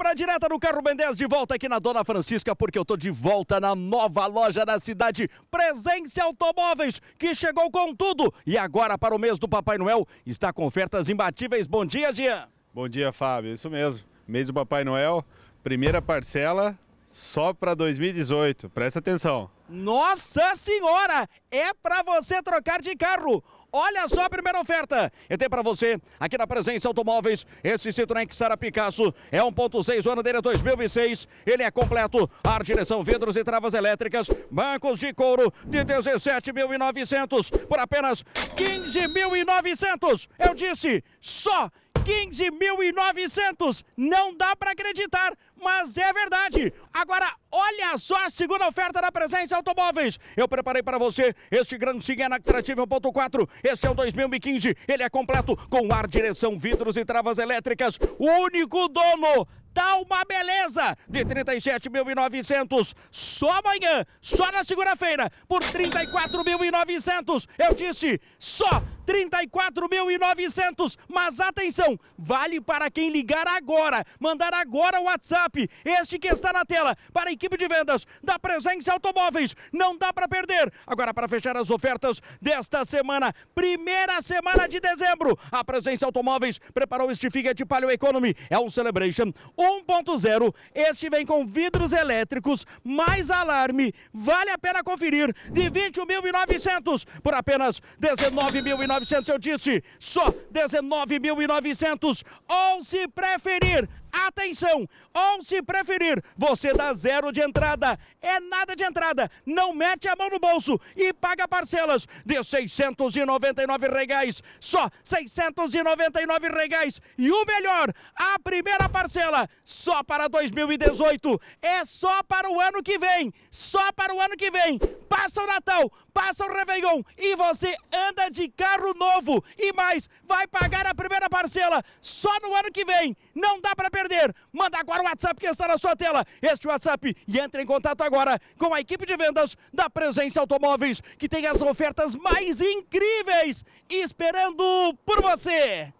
para direta no carro Ben 10 de volta aqui na Dona Francisca, porque eu tô de volta na nova loja da cidade, Presença Automóveis, que chegou com tudo. E agora, para o mês do Papai Noel, está com ofertas imbatíveis. Bom dia, Jean. Bom dia, Fábio. Isso mesmo. Mês do Papai Noel, primeira parcela só para 2018, presta atenção. Nossa senhora, é para você trocar de carro. Olha só a primeira oferta. Eu tenho para você, aqui na Presença Automóveis, esse Citroën Xara Picasso. É 1.6, o ano dele é 2006. Ele é completo, ar, direção, vidros e travas elétricas. Bancos de couro de 17.900 por apenas 15.900. Eu disse, só 15.900. Não dá para acreditar, mas é verdade. Agora, olha só a segunda oferta da Presença Automóveis. Eu preparei para você este grande Siena Actrativa 1.4. Este é o 2015. Ele é completo com ar, direção, vidros e travas elétricas. O único dono Dá tá uma beleza de 37.900 só amanhã, só na segunda-feira, por 34.900. Eu disse, só 34.900. Mas atenção, vale para quem ligar agora, mandar agora o WhatsApp, este que está na tela, para a equipe de vendas da Presença Automóveis. Não dá para perder. Agora, para fechar as ofertas desta semana, primeira semana de dezembro, a Presença Automóveis preparou este Fiat Palio Economy. É um Celebration 1.0. Este vem com vidros elétricos, mais alarme. Vale a pena conferir. De 21.900 por apenas 19.900. 19.900, eu disse, só 19.900. Ou se preferir, Atenção! Ou se preferir, você dá zero de entrada. É nada de entrada. Não mete a mão no bolso e paga parcelas de 699 reais. Só 699 reais. E o melhor, a primeira parcela só para 2018. É só para o ano que vem. Só para o ano que vem. Passa o Natal, passa o Réveillon e você anda de carro novo. E mais, vai pagar a primeira parcela só no ano que vem. Não dá para perder. Manda agora o WhatsApp que está na sua tela. Este WhatsApp e entre em contato agora com a equipe de vendas da Presença Automóveis, que tem as ofertas mais incríveis esperando por você.